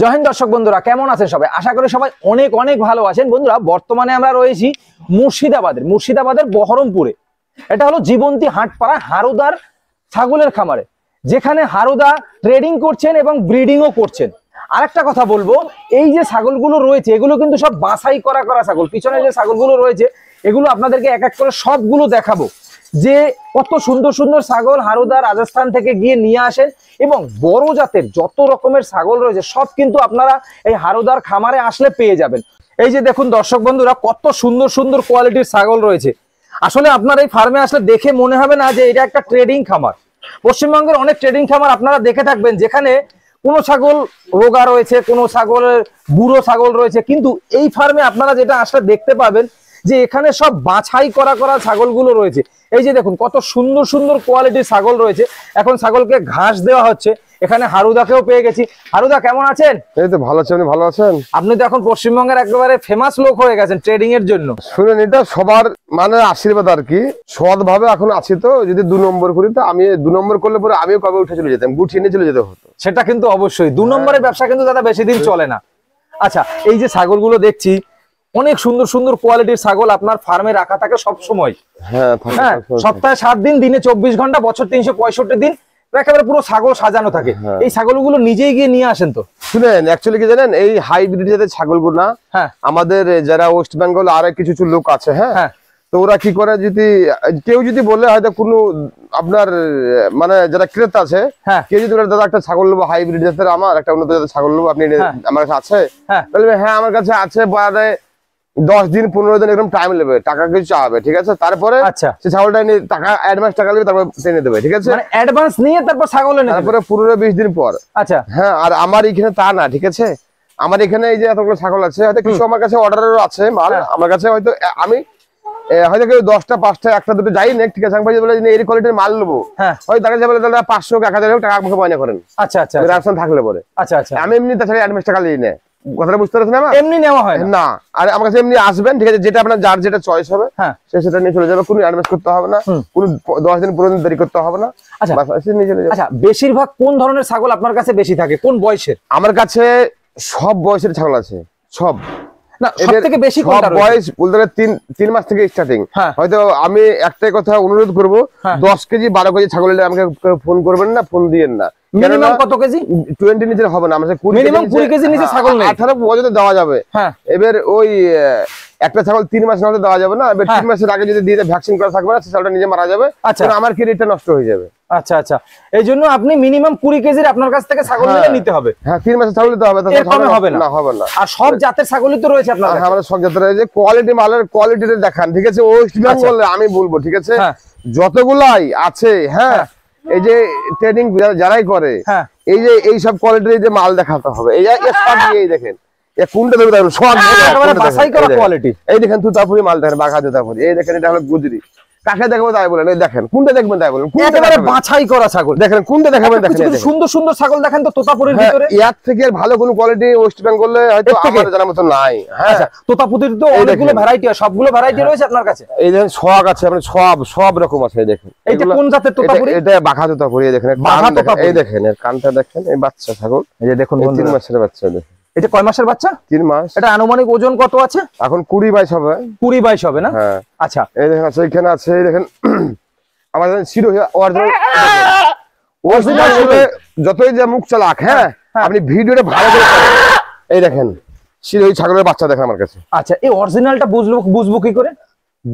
জহেন দর্শক বন্ধুরা কেমন আছেন সবাই আশা করি সবাই অনেক অনেক ভালো আছেন বন্ধুরা বর্তমানে আমরা রয়েছি মুর্শিদাবাদের মুর্শিদাবাদের বহরমপুরে এটা হলো জীবন্তী হাটপাড়া হারুদার ছাগলের খামারে যেখানে হারুদা ট্রেডিং করছেন এবং ব্রিডিংও করছেন আরেকটা কথা বলবো এই যে ছাগলগুলো রয়েছে এগুলো কিন্তু সব বাছাই করা করা ছাগল পিছনে যে ছাগলগুলো রয়েছে এগুলো আপনাদেরকে এক এক করে সবগুলো দেখাবো যে কত সুন্দর সুন্দর ছাগল হারুদা রাজস্থান থেকে গিয়ে নিয়ে আসেন এবং বড় জাতের যত রকমের ছাগল রয়েছে সব কিন্তু আপনারা এই হারুদার খামারে আসলে পেয়ে যাবেন এই যে দেখুন দর্শক বন্ধুরা কত সুন্দর সুন্দর কোয়ালিটির ছাগল রয়েছে আসলে আপনার এই ফার্মে আসলে দেখে মনে হবে না যে এটা একটা ট্রেডিং খামার পশ্চিমবঙ্গের অনেক ট্রেডিং খামার আপনারা দেখে থাকবেন যেখানে কোনো ছাগল রোগা রয়েছে কোনো ছাগলের বুড়ো ছাগল রয়েছে কিন্তু এই ফার্মে আপনারা যেটা আসলে দেখতে পাবেন যে এখানে সব বাছাই করা করা ছাগলগুলো রয়েছে এই যে দেখুন কত সুন্দর সুন্দর কোয়ালিটির ছাগল রয়েছে এখন ছাগলকে ঘাস দেওয়া হচ্ছে এখানে হারুদাকেও পেয়ে গেছি হারুদা কেমন আছেন এই তো ভালো আছেন ভালো আছেন আপনি তো এখন পশ্চিমবঙ্গের একেবারে ফেমাস লোক হয়ে গেছেন ট্রেডিং এর জন্য শুনেন এটা সবার মানে আশীর্বাদ আর কি সৎ ভাবে এখন আছি তো যদি দু নম্বর করি তো আমি দু নম্বর করলে পরে আমিও কবে উঠে চলে যেতাম গুটি নিয়ে চলে যেতে হতো সেটা কিন্তু অবশ্যই দু হ্যাঁ। নম্বরের ব্যবসা কিন্তু দাদা বেশি দিন হ্যাঁ। চলে না আচ্ছা এই যে ছাগলগুলো দেখছি অনেক সুন্দর সুন্দর কোয়ালিটির ছাগল আপনার ফার্মে রাখা থাকে সবসময় হ্যাঁ, হ্যাঁ, সপ্তাহে সাত দিন দিনে চব্বিশ ঘন্টা বছর তিনশো পঁয়ষট্টি দিন একেবারে পুরো ছাগল সাজানো থাকে হ্যাঁ। এই ছাগলগুলো নিজেই গিয়ে নিয়ে আসেন তো শুনেন হাইব্রিড জাতের আমাদের যারা ওয়েস্ট বেঙ্গল আর কিছু কিছু লোক আছে হ্যাঁ তো ওরা কি করে যদি কেউ যদি বলে হয়তো কোনো আপনার মানে যারা ক্রেতা আছে কেউ যদি দাদা একটা ছাগল নেবো হাইব্রিড জাতের আমার একটা উন্নত ছাগল নেবো আপনি আমার কাছে আছে হ্যাঁ আমার কাছে আছে বা দশ দিন পনেরো দিন এরকম টাইম নেবে টাকা কিছু চাবে ঠিক আছে তারপরে আচ্ছা। সে ছাগলটা নিয়ে টাকা অ্যাডভান্স টাকা নেবে তারপর টেনে দেবে ঠিক আছে অ্যাডভান্স মানে নিয়ে তারপর ছাগল তারপরে পনেরো বিশ দিন পর আচ্ছা হ্যাঁ আর আমার এখানে তা না ঠিক আছে আমার এখানে এই যে এতগুলো ছাগল আছে হয়তো কিছু আমার কাছে অর্ডারও আছে মাল হ্যাঁ। আমার কাছে হয়তো আমি হয়তো কেউ দশটা পাঁচটা একটা দুটো যাই নেই ঠিক আছে ভাই বলে কোয়ালিটির মাল নেবো হ্যাঁ। হয়তো তাকে যাবে তাহলে পাঁচশো এক হাজার টাকা আমাকে ময়না করেন আচ্ছা আচ্ছা, আচ্ছা। থাকলে পরে আচ্ছা আচ্ছা আমি এমনি তাছাড়া অ্যাডভান্স টাকা নিয়ে নেয় কথাটা বুঝতে পারছেন আমার এমনি নেওয়া হয় না আর আমার কাছে এমনি আসবেন ঠিক আছে যেটা আপনার যার যেটা চয়েস হবে হ্যাঁ সেটা নিয়ে চলে যাবে কোনো অ্যাডভান্স করতে হবে না কোনো দশ দিন দেরি করতে হবে না আচ্ছা নিয়ে চলে যাবে আচ্ছা বেশিরভাগ কোন ধরনের ছাগল আপনার কাছে বেশি থাকে কোন বয়সের আমার কাছে সব বয়সের ছাগল আছে সব আমি একটাই কথা অনুরোধ করবো হ্যাঁ। দশ কেজি বারো কেজি ছাগল আমাকে ফোন করবেন না ফোন দিয়েন না হ্যাঁ, হ্যাঁ। এবার ওই একটা ছাগল দেওয়া যাবে না হ্যাঁ। মাসের করা যাবে আচ্ছা। আচ্ছা, আচ্ছা। এই জন্য আপনি মিনিমাম কেজির আপনার কাছ থেকে ছাগল নিতে হবে হ্যাঁ মাসের ছাগল হবে না হবে না আর সব জাতের ছাগলই তো রয়েছে আপনার সব জাতের কোয়ালিটি মালের দেখান ঠিক আছে আমি বলবো ঠিক আছে যতগুলাই আছে হ্যাঁ এই যে ট্রেনিং যারাই করে হ্যাঁ। এই যে এই সব কোয়ালিটির যে মাল দেখাতে হবে এই এই দেখেন কোনটা সব হ্যাঁ, কোয়ালিটি এই দেখেন তুতাপুরি মাল দেখেন বাঘা তুতাপুরি এই দেখেন এটা হলো গুজরি কাকে দেখবো তাই বলেন এই দেখেন কোনটা দেখবেন তাই বলেন একেবারে বাছাই করা ছাগল দেখেন কোনটা দেখাবেন দেখেন সুন্দর সুন্দর ছাগল দেখেন তো তোতাপুরের হ্যাঁ, ভিতরে ইয়ার থেকে ভালো কোনো কোয়ালিটি ওয়েস্ট বেঙ্গলে হয়তো আমার জানার মতো নাই হ্যাঁ আচ্ছা, তোতাপুরের তো অনেকগুলো ভ্যারাইটি হয় সবগুলো ভ্যারাইটি রয়েছে আপনার কাছে এই দেখেন সব আছে আপনি সব সব রকম আছে এই দেখেন এইটা কোন জাতের তোতাপুরি এটা বাঘা তোতাপুরি দেখেন বাঘা এই দেখেন এর কানটা দেখেন এই বাচ্চা ছাগল এই যে দেখুন তিন মাসের বাচ্চা দেখেন এটা কয় মাসের বাচ্চা তিন মাস এটা আনুমানিক ওজন কত আছে এখন কুড়ি বাইশ হবে কুড়ি বাইশ হবে না হ্যাঁ। আচ্ছা এই দেখেন আছে এখানে আছে এই দেখেন আমাদের শিরো যতই যে মুখ চালাক হ্যাঁ? হ্যাঁ, হ্যাঁ আপনি ভিডিওটা ভালো করে এই দেখেন শিরোহী ছাগলের বাচ্চা দেখেন আমার কাছে আচ্ছা এই অরিজিনালটা বুঝবো বুঝবো কি করে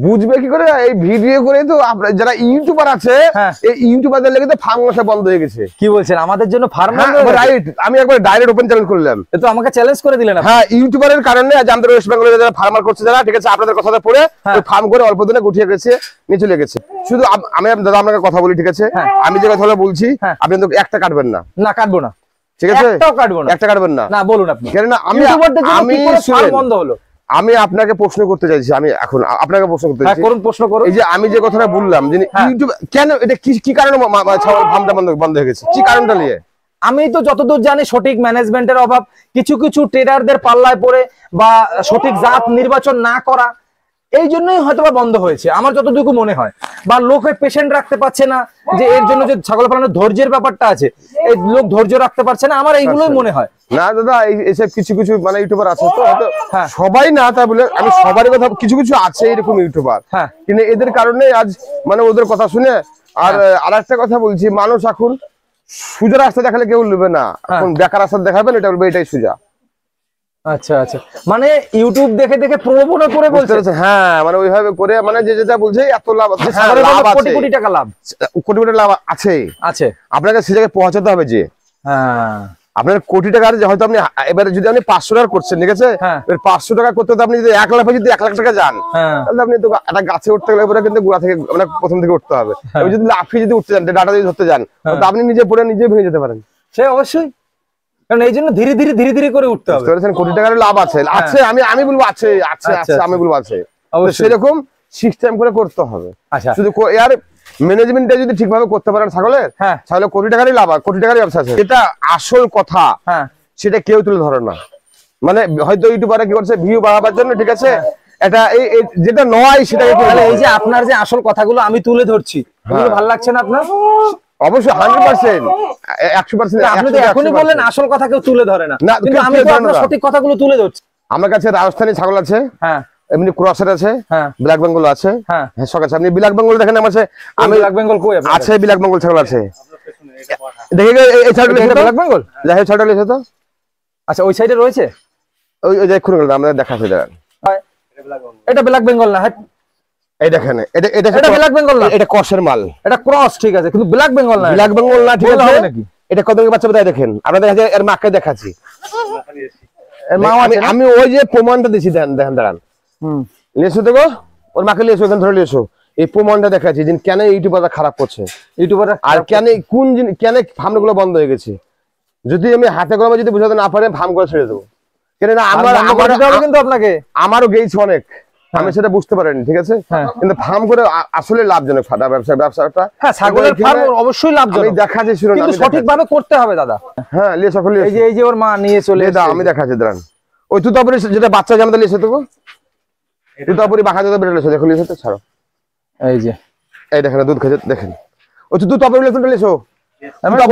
বুঝবে কি করে এই ভিডিও করে তো আমরা যারা ইউটিউবার আছে হ্যাঁ। এই ইউটিউবারদের লেগে তো ফার্মাসা বন্ধ হয়ে গেছে কি বলছেন আমাদের জন্য ফার্ম হ্যাঁ, রাইট আমি একবার ডাইরেক্ট ওপেন চ্যালেঞ্জ করলাম তো আমাকে চ্যালেঞ্জ করে দিলেন হ্যাঁ ইউটিউবারের কারণে আজ আমাদের ওয়েস্ট বেঙ্গলে যারা ফার্মার করছে যারা ঠিক আছে আপনাদের কথা পড়ে ফার্ম হ্যাঁ। করে অল্প দিনে গুটিয়ে গেছে নিচে চলে গেছে শুধু আমি দাদা আপনাকে কথা বলি ঠিক আছে আমি যে কথা বলছি আপনি তো একটা কাটবেন না না কাটবো না ঠিক আছে একটা কাটবো না একটা কাটবেন না না বলুন আপনি কেন না আমি আমি বন্ধ হলো আমি আপনাকে প্রশ্ন করতে চাইছি আমি এখন আপনাকে প্রশ্ন করতে হ্যাঁ, চাইছি করুন প্রশ্ন করুন এই যে আমি যে কথাটা বললাম যে হ্যাঁ। ইউটিউব কেন এটা কি কি কারণে ভামটা বন্ধ বন্ধ হয়ে গেছে কি কারণটা নিয়ে আমি তো যতদূর জানি সঠিক ম্যানেজমেন্টের অভাব কিছু কিছু ট্রেডারদের পাল্লায় পড়ে বা সঠিক জাত নির্বাচন না করা এই জন্যই হয়তো বন্ধ হয়েছে আমার যতটুকু মনে হয় বা লোকে পেশেন্ট রাখতে পারছে না যে এর জন্য যে ছাগল পালানোর ধৈর্যের ব্যাপারটা আছে লোক ধৈর্য রাখতে পারছে না আমার এইগুলোই আচ্ছা। মনে হয় না দাদা এইসব কিছু কিছু মানে ইউটিউবার আছে তো হয়তো হ্যাঁ। সবাই না তা বলে আমি সবার কথা কিছু কিছু আছে এরকম ইউটিউবার হ্যাঁ। কিন্তু এদের কারণে আজ মানে ওদের কথা শুনে আর হ্যাঁ। আর একটা কথা বলছি মানুষ এখন সুজা রাস্তা দেখালে কেউ নেবে না এখন বেকার রাস্তা দেখাবেন এটা বলবে এটাই সোজা ইউটিউব আচ্ছা, আচ্ছা। মানে দেখে দেখে করে বলছে হ্যাঁ মানে ওইভাবে করে মানে যেটা বলছে এত লাভ আচ্ছা, হ্যাঁ, কোটি কোটি টাকা লাভ কোটি কোটি লাভ আছে আপনাকে সে জায়গায় পৌঁছাতে হবে যে হ্যাঁ। আপনার কোটি টাকার হয়তো আপনি এবারে যদি আপনি পাঁচশো টাকা করছেন ঠিক আছে হ্যাঁ। পাঁচশো টাকা করতে আপনি যদি এক লাখে যদি এক লাখ টাকা যান তাহলে আপনি তো একটা গাছে উঠতে গেলে পরে কিন্তু গোড়া থেকে মানে প্রথম থেকে উঠতে হবে যদি লাফি যদি উঠতে যান ডাটা যদি ধরতে যান আপনি নিজে পড়ে নিজে ভেঙে যেতে পারেন সে অবশ্যই কারণ এই জন্য ধীরে ধীরে ধীরে ধীরে করে উঠতে হবে কোটি টাকার লাভ আছে হ্যাঁ। আছে আমি আমি বলবো আছে আছে আচ্ছা, আছে আমি আচ্ছা। বলবো আছে সেরকম সিস্টেম করে করতে হবে আচ্ছা শুধু এর ম্যানেজমেন্টটা যদি ঠিকভাবে করতে পারেন ছাগলের হ্যাঁ। তাহলে কোটি টাকারই লাভ কোটি টাকারই ব্যবসা আছে এটা আসল কথা হ্যাঁ। সেটা কেউ তুলে ধরে না মানে হয়তো ইউটিউবারে কি করছে ভিউ বাড়াবার জন্য ঠিক আছে এটা এই যেটা নয় সেটা এই যে আপনার যে আসল কথাগুলো আমি তুলে ধরছি ভালো লাগছে না আপনার অবশ্যই একশো পার্সেন্ট আপনি বললেন কথা কেউ সঠিক ছাগল আছে হ্যাঁ। এমনি ক্রসের আছে ব্ল্যাক বেঙ্গল আছে হ্যাঁ। হ্যাঁ, আছে আপনি ব্ল্যাক বেঙ্গল দেখেন আমি ব্ল্যাক বেঙ্গল আছে ব্ল্যাক বেঙ্গল ছাগল আছে দেখে ব্ল্যাক বেঙ্গল যাই ছাগল তো আচ্ছা ওই সাইডে রয়েছে ওই ওই খুলে আমরা এটা ব্ল্যাক বেঙ্গল না আমি ওই যে প্রমাণটা দিছি দেখেন দাঁড়ান লেসো দেখো ওর মাকে লেসো এখান ধরে লেসো এই প্রমাণটা দেখাচ্ছি যে কেন ইউটিউবাররা খারাপ করছে ইউটিউবাররা আর কেন কোন কেন ফার্মগুলো বন্ধ হয়ে গেছে যদি আমি হাতে কলমে যদি বুঝাতে না পারে ফার্ম করে ছেড়ে দেবো কেন আমার আমারও গেছে অনেক আমি হ্যাঁ। সেটা বুঝতে পারিনি ঠিক আছে হ্যাঁ। কিন্তু ফার্ম করে আসলে লাভজনক ফাদা ব্যবসা ব্যবসাটা হ্যাঁ ছাগলের ফার্ম অবশ্যই লাভজনক আমি দেখাচ্ছি শুনুন কিন্তু সঠিক ভাবে করতে হবে দাদা হ্যাঁ লে সকলে এই যে এই যে ওর মা নিয়ে চলে দাদা আমি দেখাচ্ছি দাঁড়ান ওই তো তারপরে যেটা বাচ্চা জামাতে লেসে দেবো তুই তারপরে বাঁকা জাতে বেড়ে লেসে দেখো লেসে ছাড়ো এই যে এই দেখেন দুধ খেতে দেখেন ওই তো তারপরে লেসে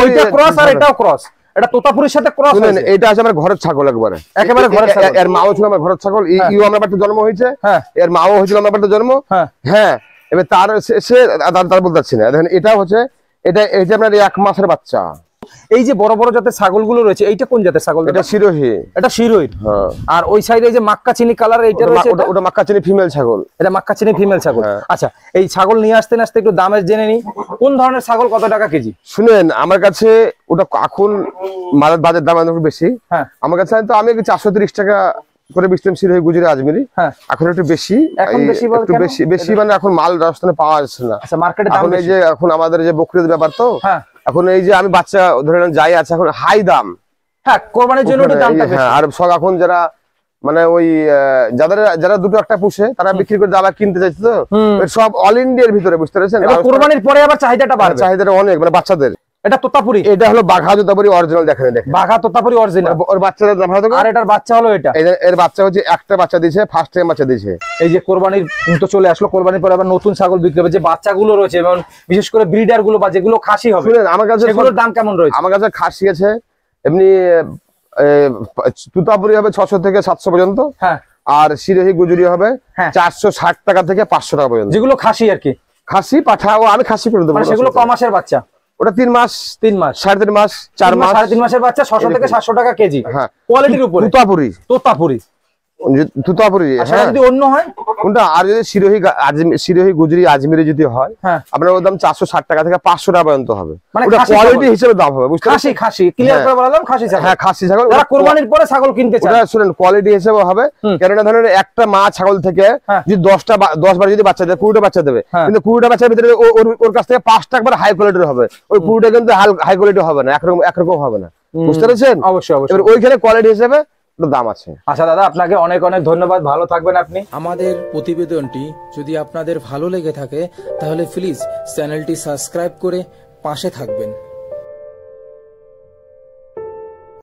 ওইটা ক্রস আর এটাও ক্রস এটা তোতাপুরের সাথে ক্রস হয়েছে এটা আছে আমার ঘরের ছাগল একবারে একেবারে ঘরের ছাগল এর মাও ছিল আমার ঘরের ছাগল ইও হ্যাঁ। আমার বাড়িতে জন্ম হয়েছে হ্যাঁ। এর মাও হয়েছিল আমার বাড়িতে জন্ম হ্যাঁ, হ্যাঁ এবার তার সে তার বলতে পারছি না দেখেন এটা হচ্ছে এটা এই যে আপনার এক মাসের বাচ্চা এই যে বড় বড় জাতের ছাগলগুলো রয়েছে এইটা কোন জাতের ছাগল এটা শিরোহি এটা শিরোহি হ্যাঁ। আর ওই সাইডে যে মাক্কাচিনি কালার এইটা রয়েছে ওটা মাক্কাচিনি ফিমেল ছাগল এটা মাক্কাচিনি ফিমেল ছাগল হ্যাঁ। আচ্ছা এই ছাগল নিয়ে আসতে আসতে একটু দামের জেনে নি কোন ধরনের ছাগল কত টাকা কেজি শুনেন আমার কাছে ওটা এখন বাজার দাম অনেক বেশি হ্যাঁ আমার কাছে তো আমি চারশো টাকা করে বিক্রিম শিরোহি গুজরে আজমিরি হ্যাঁ। এখন একটু বেশি একটু বেশি বেশি মানে এখন মাল রাজস্থানে পাওয়া যাচ্ছে না আচ্ছা মার্কেটে এখন এই যে এখন আমাদের যে বকরির ব্যাপার তো হ্যাঁ এখন এই যে আমি বাচ্চা ধরে যাই আছে এখন হাই দাম হ্যাঁ কোরবানির জন্য হ্যাঁ, আর সব এখন যারা মানে ওই যাদের যারা দুটো একটা পুষে তারা বিক্রি করে দাবা কিনতে চাইছে তো সব অল ইন্ডিয়ার ভিতরে বুঝতে পেরেছেন কোরবানির পরে আবার চাহিদাটা বাড়ছে চাহিদাটা অনেক মানে বাচ্চাদের এটা তোতাপুরি এটা হলো বাঘা তোতাপুরি অরিজিনাল দেখেন দেখেন বাঘা তোতাপুরি অরিজিনাল ওর বাচ্চাটা দাম হলো আর এটার বাচ্চা হলো এটা এর বাচ্চা হচ্ছে একটা বাচ্চা দিয়েছে ফার্স্ট টাইম বাচ্চা দিয়েছে এই যে কোরবানির তো চলে আসলো কোরবানির পরে আবার নতুন ছাগল বিক্রি হবে যে বাচ্চাগুলো রয়েছে এবং বিশেষ করে ব্রিডার গুলো বা যেগুলো খাসি হবে আমার কাছে সেগুলোর দাম কেমন রয়েছে আমার কাছে খাসি আছে এমনি তুতাপুরি হবে ছশো থেকে সাতশো পর্যন্ত হ্যাঁ আর সিরোহি গুজুরি হবে হ্যাঁ। চারশো টাকা থেকে পাঁচশো টাকা পর্যন্ত যেগুলো খাসি আর কি খাসি পাঠাও আমি খাসি করে দেবো মানে সেগুলো কমাসের বাচ্চা ওটা তিন মাস তিন মাস সাড়ে তিন মাস চার মাস সাড়ে তিন মাসের বাচ্চা ছশো থেকে সাতশো টাকা কেজি হ্যাঁ কোয়ালিটির উপর তোতাপুরি তোতাপুরি একটা মা ছাগল থেকে হ্যাঁ। যদি দশটা দশ বার যদি বাচ্চা দেবে কুড়িটা বাচ্চা দেবে হ্যাঁ। কিন্তু কুড়িটা বাচ্চার ভিতরে ওর কাছ থেকে পাঁচ টাকা হাই কোয়ালিটির হবে ওই কুড়িটা কিন্তু হাই কোয়ালিটি হবে না একরকম একরকম হবে না বুঝতে পারছেন অবশ্যই ওইখানে কোয়ালিটি হিসেবে দাম আছে আচ্ছা দাদা আপনাকে অনেক অনেক ধন্যবাদ ভালো থাকবেন আপনি আমাদের প্রতিবেদনটি যদি আপনাদের ভালো লেগে থাকে তাহলে প্লিজ চ্যানেলটি সাবস্ক্রাইব করে পাশে থাকবেন